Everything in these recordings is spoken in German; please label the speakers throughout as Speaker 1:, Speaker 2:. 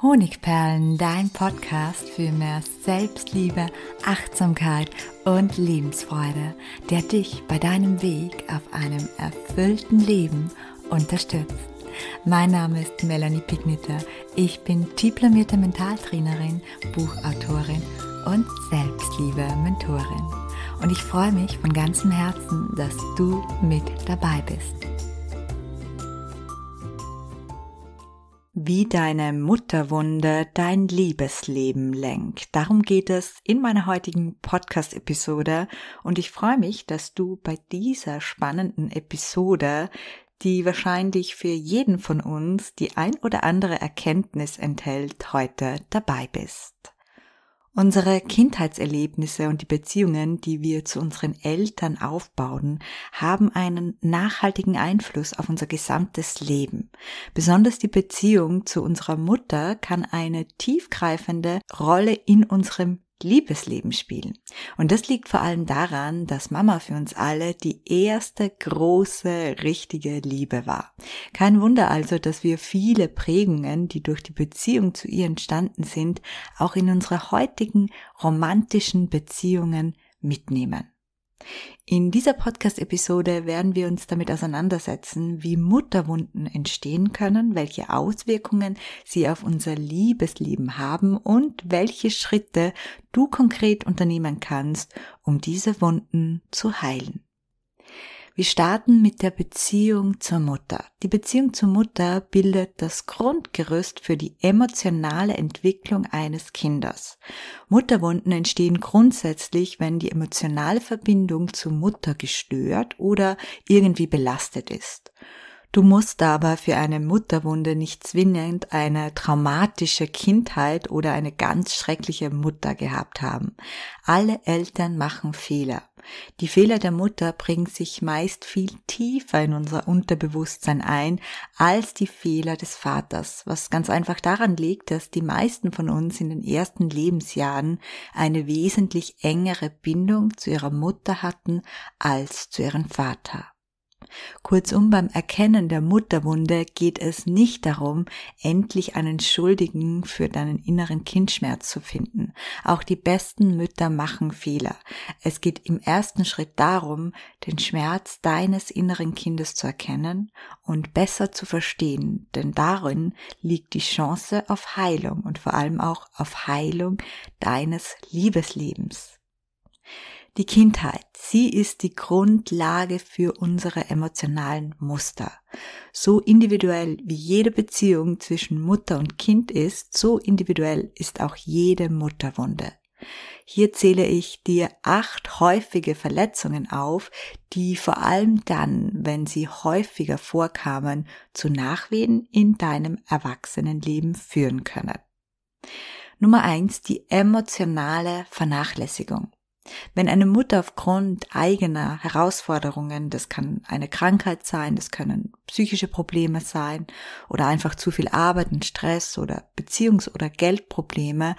Speaker 1: Honigperlen, dein Podcast für mehr Selbstliebe, Achtsamkeit und Lebensfreude, der dich bei deinem Weg auf einem erfüllten Leben unterstützt. Mein Name ist Melanie Pigniter. Ich bin diplomierte Mentaltrainerin, Buchautorin und Selbstliebe-Mentorin. Und ich freue mich von ganzem Herzen, dass du mit dabei bist. wie deine Mutterwunde dein Liebesleben lenkt. Darum geht es in meiner heutigen Podcast-Episode und ich freue mich, dass du bei dieser spannenden Episode, die wahrscheinlich für jeden von uns die ein oder andere Erkenntnis enthält, heute dabei bist. Unsere Kindheitserlebnisse und die Beziehungen, die wir zu unseren Eltern aufbauen, haben einen nachhaltigen Einfluss auf unser gesamtes Leben. Besonders die Beziehung zu unserer Mutter kann eine tiefgreifende Rolle in unserem Liebesleben spielen. Und das liegt vor allem daran, dass Mama für uns alle die erste große, richtige Liebe war. Kein Wunder also, dass wir viele Prägungen, die durch die Beziehung zu ihr entstanden sind, auch in unsere heutigen romantischen Beziehungen mitnehmen. In dieser Podcast-Episode werden wir uns damit auseinandersetzen, wie Mutterwunden entstehen können, welche Auswirkungen sie auf unser Liebesleben haben und welche Schritte du konkret unternehmen kannst, um diese Wunden zu heilen. Wir starten mit der Beziehung zur Mutter. Die Beziehung zur Mutter bildet das Grundgerüst für die emotionale Entwicklung eines Kindes. Mutterwunden entstehen grundsätzlich, wenn die emotionale Verbindung zur Mutter gestört oder irgendwie belastet ist. Du musst aber für eine Mutterwunde nicht zwingend eine traumatische Kindheit oder eine ganz schreckliche Mutter gehabt haben. Alle Eltern machen Fehler die Fehler der Mutter bringen sich meist viel tiefer in unser Unterbewusstsein ein als die Fehler des Vaters, was ganz einfach daran liegt, dass die meisten von uns in den ersten Lebensjahren eine wesentlich engere Bindung zu ihrer Mutter hatten als zu ihrem Vater. Kurzum, beim Erkennen der Mutterwunde geht es nicht darum, endlich einen Schuldigen für deinen inneren Kindschmerz zu finden. Auch die besten Mütter machen Fehler. Es geht im ersten Schritt darum, den Schmerz deines inneren Kindes zu erkennen und besser zu verstehen, denn darin liegt die Chance auf Heilung und vor allem auch auf Heilung deines Liebeslebens. Die Kindheit, sie ist die Grundlage für unsere emotionalen Muster. So individuell wie jede Beziehung zwischen Mutter und Kind ist, so individuell ist auch jede Mutterwunde. Hier zähle ich dir acht häufige Verletzungen auf, die vor allem dann, wenn sie häufiger vorkamen, zu Nachwehen in deinem Erwachsenenleben führen können. Nummer eins: Die emotionale Vernachlässigung. Wenn eine Mutter aufgrund eigener Herausforderungen, das kann eine Krankheit sein, das können psychische Probleme sein oder einfach zu viel Arbeit und Stress oder Beziehungs- oder Geldprobleme,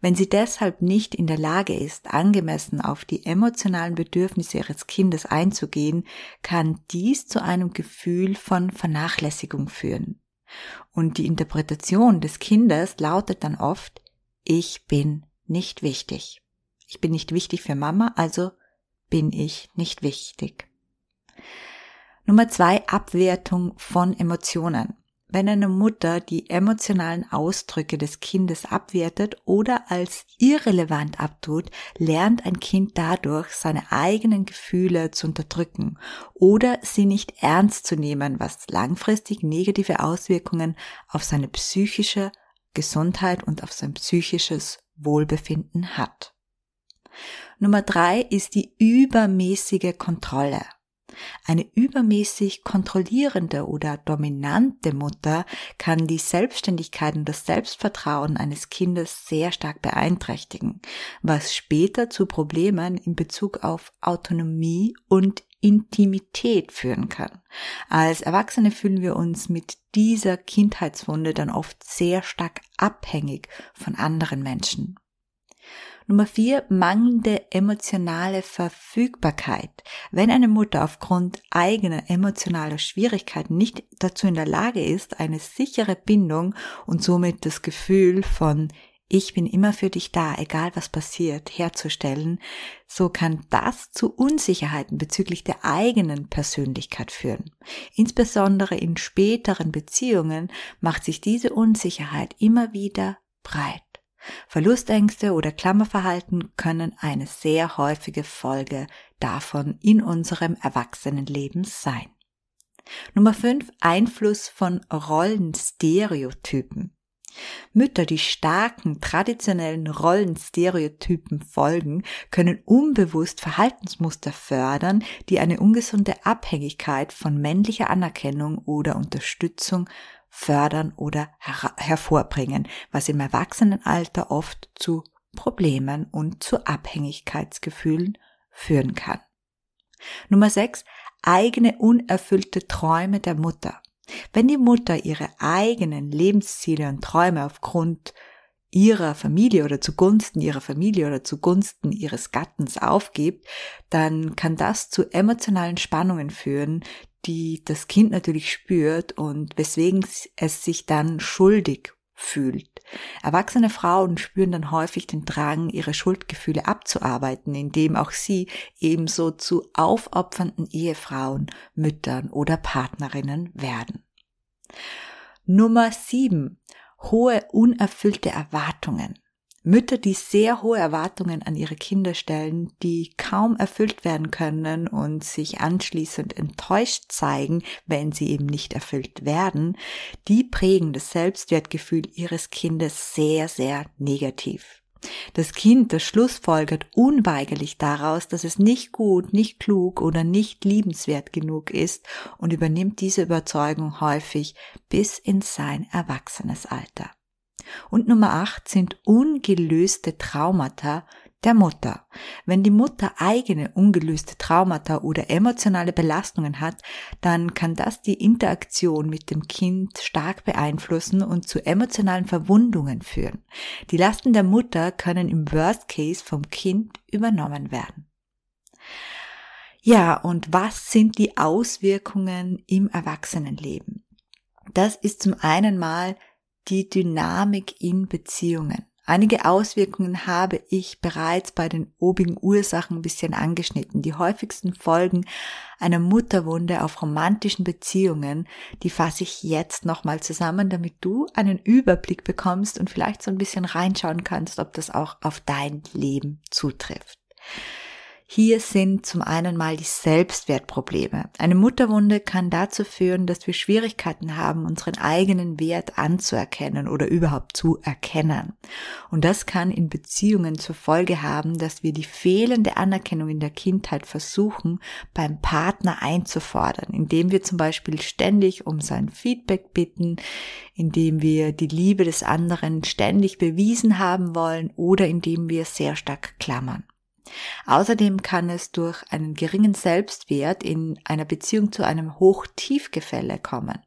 Speaker 1: wenn sie deshalb nicht in der Lage ist, angemessen auf die emotionalen Bedürfnisse ihres Kindes einzugehen, kann dies zu einem Gefühl von Vernachlässigung führen. Und die Interpretation des Kindes lautet dann oft, ich bin nicht wichtig. Ich bin nicht wichtig für Mama, also bin ich nicht wichtig. Nummer zwei, Abwertung von Emotionen. Wenn eine Mutter die emotionalen Ausdrücke des Kindes abwertet oder als irrelevant abtut, lernt ein Kind dadurch, seine eigenen Gefühle zu unterdrücken oder sie nicht ernst zu nehmen, was langfristig negative Auswirkungen auf seine psychische Gesundheit und auf sein psychisches Wohlbefinden hat. Nummer drei ist die übermäßige Kontrolle. Eine übermäßig kontrollierende oder dominante Mutter kann die Selbstständigkeit und das Selbstvertrauen eines Kindes sehr stark beeinträchtigen, was später zu Problemen in Bezug auf Autonomie und Intimität führen kann. Als Erwachsene fühlen wir uns mit dieser Kindheitswunde dann oft sehr stark abhängig von anderen Menschen. Nummer vier, mangelnde emotionale Verfügbarkeit. Wenn eine Mutter aufgrund eigener emotionaler Schwierigkeiten nicht dazu in der Lage ist, eine sichere Bindung und somit das Gefühl von ich bin immer für dich da, egal was passiert, herzustellen, so kann das zu Unsicherheiten bezüglich der eigenen Persönlichkeit führen. Insbesondere in späteren Beziehungen macht sich diese Unsicherheit immer wieder breit. Verlustängste oder Klammerverhalten können eine sehr häufige Folge davon in unserem Erwachsenenleben sein. Nummer 5. Einfluss von Rollenstereotypen. Mütter, die starken traditionellen Rollenstereotypen folgen, können unbewusst Verhaltensmuster fördern, die eine ungesunde Abhängigkeit von männlicher Anerkennung oder Unterstützung fördern oder her hervorbringen, was im Erwachsenenalter oft zu Problemen und zu Abhängigkeitsgefühlen führen kann. Nummer 6. Eigene unerfüllte Träume der Mutter. Wenn die Mutter ihre eigenen Lebensziele und Träume aufgrund ihrer Familie oder zugunsten ihrer Familie oder zugunsten ihres Gattens aufgibt, dann kann das zu emotionalen Spannungen führen, die das Kind natürlich spürt und weswegen es sich dann schuldig fühlt. Erwachsene Frauen spüren dann häufig den Drang, ihre Schuldgefühle abzuarbeiten, indem auch sie ebenso zu aufopfernden Ehefrauen, Müttern oder Partnerinnen werden. Nummer sieben: Hohe unerfüllte Erwartungen. Mütter, die sehr hohe Erwartungen an ihre Kinder stellen, die kaum erfüllt werden können und sich anschließend enttäuscht zeigen, wenn sie eben nicht erfüllt werden, die prägen das Selbstwertgefühl ihres Kindes sehr, sehr negativ. Das Kind, das schlussfolgert unweigerlich daraus, dass es nicht gut, nicht klug oder nicht liebenswert genug ist und übernimmt diese Überzeugung häufig bis in sein Erwachsenesalter. Alter. Und Nummer 8 sind ungelöste Traumata der Mutter. Wenn die Mutter eigene ungelöste Traumata oder emotionale Belastungen hat, dann kann das die Interaktion mit dem Kind stark beeinflussen und zu emotionalen Verwundungen führen. Die Lasten der Mutter können im Worst Case vom Kind übernommen werden. Ja, und was sind die Auswirkungen im Erwachsenenleben? Das ist zum einen mal die Dynamik in Beziehungen. Einige Auswirkungen habe ich bereits bei den obigen Ursachen ein bisschen angeschnitten. Die häufigsten Folgen einer Mutterwunde auf romantischen Beziehungen, die fasse ich jetzt nochmal zusammen, damit du einen Überblick bekommst und vielleicht so ein bisschen reinschauen kannst, ob das auch auf dein Leben zutrifft. Hier sind zum einen mal die Selbstwertprobleme. Eine Mutterwunde kann dazu führen, dass wir Schwierigkeiten haben, unseren eigenen Wert anzuerkennen oder überhaupt zu erkennen. Und das kann in Beziehungen zur Folge haben, dass wir die fehlende Anerkennung in der Kindheit versuchen, beim Partner einzufordern, indem wir zum Beispiel ständig um sein Feedback bitten, indem wir die Liebe des anderen ständig bewiesen haben wollen oder indem wir sehr stark klammern. Außerdem kann es durch einen geringen Selbstwert in einer Beziehung zu einem Hoch-Tief-Gefälle kommen.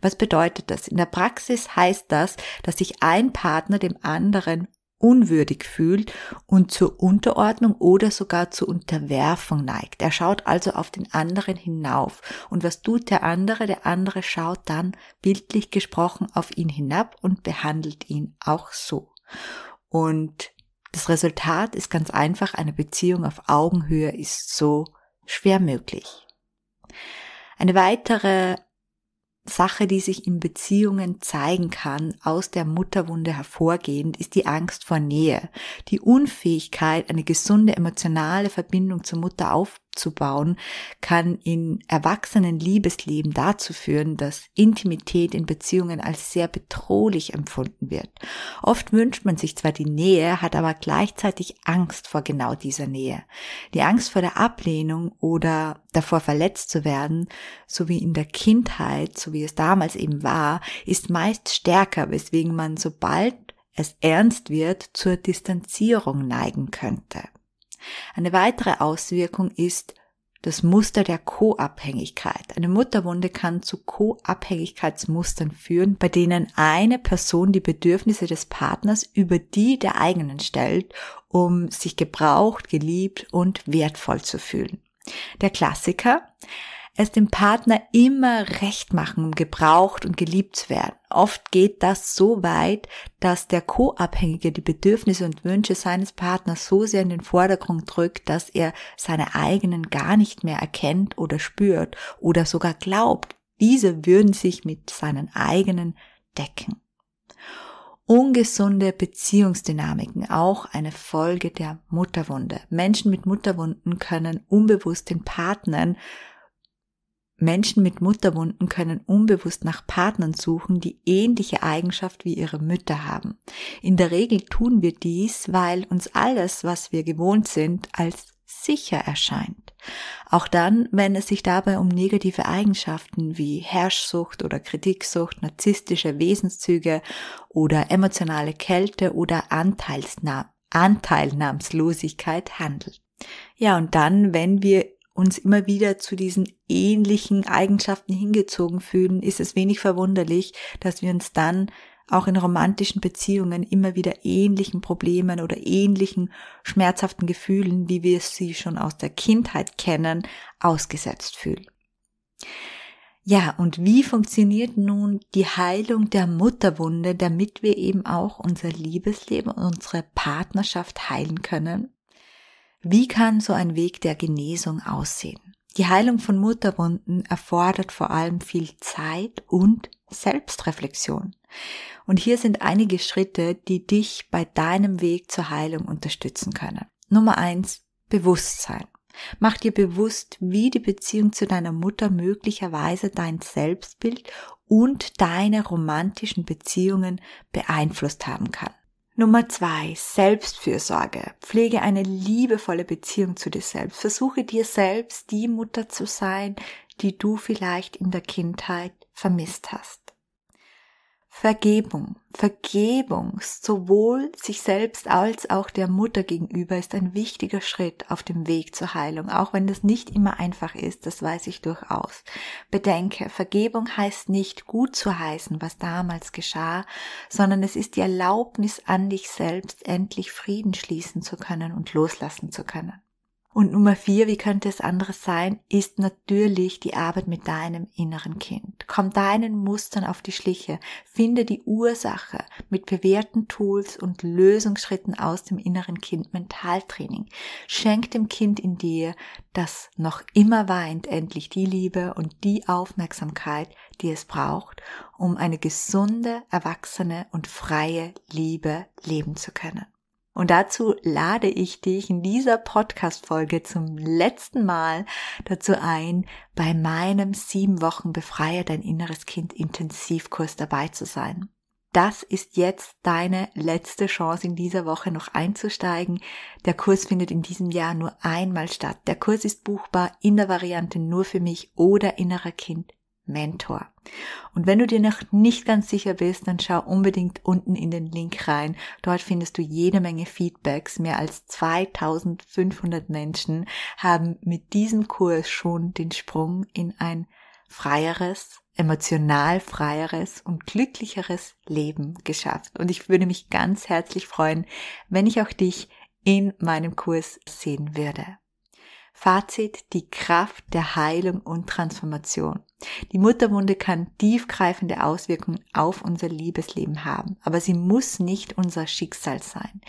Speaker 1: Was bedeutet das? In der Praxis heißt das, dass sich ein Partner dem anderen unwürdig fühlt und zur Unterordnung oder sogar zur Unterwerfung neigt. Er schaut also auf den anderen hinauf. Und was tut der andere? Der andere schaut dann bildlich gesprochen auf ihn hinab und behandelt ihn auch so. Und das Resultat ist ganz einfach, eine Beziehung auf Augenhöhe ist so schwer möglich. Eine weitere Sache, die sich in Beziehungen zeigen kann, aus der Mutterwunde hervorgehend, ist die Angst vor Nähe, die Unfähigkeit, eine gesunde emotionale Verbindung zur Mutter aufzubauen abzubauen, kann in erwachsenen Liebesleben dazu führen, dass Intimität in Beziehungen als sehr bedrohlich empfunden wird. Oft wünscht man sich zwar die Nähe, hat aber gleichzeitig Angst vor genau dieser Nähe. Die Angst vor der Ablehnung oder davor verletzt zu werden, so wie in der Kindheit, so wie es damals eben war, ist meist stärker, weswegen man sobald es ernst wird, zur Distanzierung neigen könnte. Eine weitere Auswirkung ist das Muster der Co-Abhängigkeit. Eine Mutterwunde kann zu Co-Abhängigkeitsmustern führen, bei denen eine Person die Bedürfnisse des Partners über die der eigenen stellt, um sich gebraucht, geliebt und wertvoll zu fühlen. Der Klassiker, es dem Partner immer recht machen, um gebraucht und geliebt zu werden. Oft geht das so weit, dass der Co-Abhängige die Bedürfnisse und Wünsche seines Partners so sehr in den Vordergrund drückt, dass er seine eigenen gar nicht mehr erkennt oder spürt oder sogar glaubt, diese würden sich mit seinen eigenen decken. Ungesunde Beziehungsdynamiken, auch eine Folge der Mutterwunde. Menschen mit Mutterwunden können unbewusst den Partnern Menschen mit Mutterwunden können unbewusst nach Partnern suchen, die ähnliche Eigenschaft wie ihre Mütter haben. In der Regel tun wir dies, weil uns alles, was wir gewohnt sind, als sicher erscheint. Auch dann, wenn es sich dabei um negative Eigenschaften wie Herrschsucht oder Kritiksucht, narzisstische Wesenszüge oder emotionale Kälte oder Anteilsna Anteilnahmslosigkeit handelt. Ja, und dann, wenn wir uns immer wieder zu diesen ähnlichen Eigenschaften hingezogen fühlen, ist es wenig verwunderlich, dass wir uns dann auch in romantischen Beziehungen immer wieder ähnlichen Problemen oder ähnlichen schmerzhaften Gefühlen, wie wir sie schon aus der Kindheit kennen, ausgesetzt fühlen. Ja, und wie funktioniert nun die Heilung der Mutterwunde, damit wir eben auch unser Liebesleben und unsere Partnerschaft heilen können? Wie kann so ein Weg der Genesung aussehen? Die Heilung von Mutterwunden erfordert vor allem viel Zeit und Selbstreflexion. Und hier sind einige Schritte, die dich bei deinem Weg zur Heilung unterstützen können. Nummer eins: Bewusstsein. Mach dir bewusst, wie die Beziehung zu deiner Mutter möglicherweise dein Selbstbild und deine romantischen Beziehungen beeinflusst haben kann. Nummer zwei, Selbstfürsorge. Pflege eine liebevolle Beziehung zu dir selbst. Versuche dir selbst die Mutter zu sein, die du vielleicht in der Kindheit vermisst hast. Vergebung. Vergebung sowohl sich selbst als auch der Mutter gegenüber ist ein wichtiger Schritt auf dem Weg zur Heilung, auch wenn das nicht immer einfach ist, das weiß ich durchaus. Bedenke, Vergebung heißt nicht gut zu heißen, was damals geschah, sondern es ist die Erlaubnis an dich selbst, endlich Frieden schließen zu können und loslassen zu können. Und Nummer vier, wie könnte es anderes sein, ist natürlich die Arbeit mit deinem inneren Kind. Komm deinen Mustern auf die Schliche, finde die Ursache mit bewährten Tools und Lösungsschritten aus dem inneren Kind Mentaltraining. Schenk dem Kind in dir, das noch immer weint, endlich die Liebe und die Aufmerksamkeit, die es braucht, um eine gesunde, erwachsene und freie Liebe leben zu können. Und dazu lade ich dich in dieser Podcast-Folge zum letzten Mal dazu ein, bei meinem sieben Wochen Befreie dein inneres Kind Intensivkurs dabei zu sein. Das ist jetzt deine letzte Chance, in dieser Woche noch einzusteigen. Der Kurs findet in diesem Jahr nur einmal statt. Der Kurs ist buchbar in der Variante nur für mich oder innerer Kind Mentor. Und wenn du dir noch nicht ganz sicher bist, dann schau unbedingt unten in den Link rein. Dort findest du jede Menge Feedbacks. Mehr als 2500 Menschen haben mit diesem Kurs schon den Sprung in ein freieres, emotional freieres und glücklicheres Leben geschafft. Und ich würde mich ganz herzlich freuen, wenn ich auch dich in meinem Kurs sehen würde. Fazit, die Kraft der Heilung und Transformation. Die Mutterwunde kann tiefgreifende Auswirkungen auf unser Liebesleben haben, aber sie muss nicht unser Schicksal sein.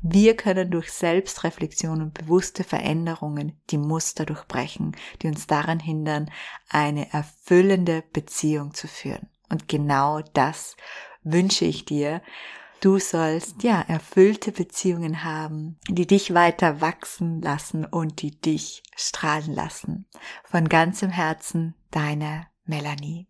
Speaker 1: Wir können durch Selbstreflexion und bewusste Veränderungen die Muster durchbrechen, die uns daran hindern, eine erfüllende Beziehung zu führen. Und genau das wünsche ich dir Du sollst ja erfüllte Beziehungen haben, die dich weiter wachsen lassen und die dich strahlen lassen. Von ganzem Herzen deine Melanie.